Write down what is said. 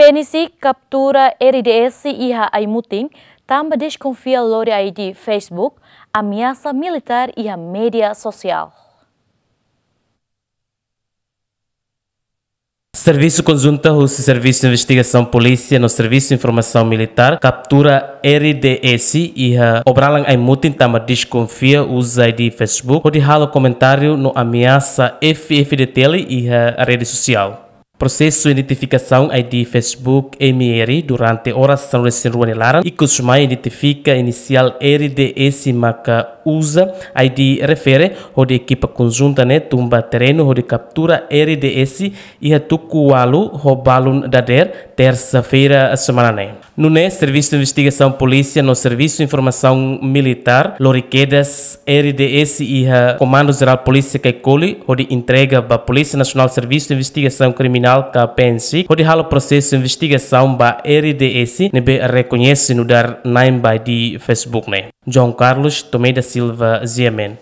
Penisi captura RDS IHA Aimutim, também desconfia Lore ID Facebook, ameaça militar e a mídia social. Serviço Conjunto Russo Serviço de Investigação Polícia no Serviço de Informação Militar captura RDS e a Obralang Aimutin tama desconfia usa de Facebook ou de comentário no ameaça FFDTL e a rede social. Processo de identificação ID Facebook MR durante oração recém-ruanilaram e que identifica inicial RDS marca usa ID refere a equipa conjunta né tumba terreno hodi captura RDS e atuku alu da der terça-feira a semana né. No né Serviço de Investigação Polícia, no Serviço de Informação Militar, Loriquedas, RDS e a Comando Geral Polícia que Kaikoli, hodi entrega a Polícia Nacional Serviço de Investigação Criminal KPNC PNC, há halo processo de investigação ba RDS, nebe reconhece no dar naim ba Facebook né. João Carlos da Silva Ziamen.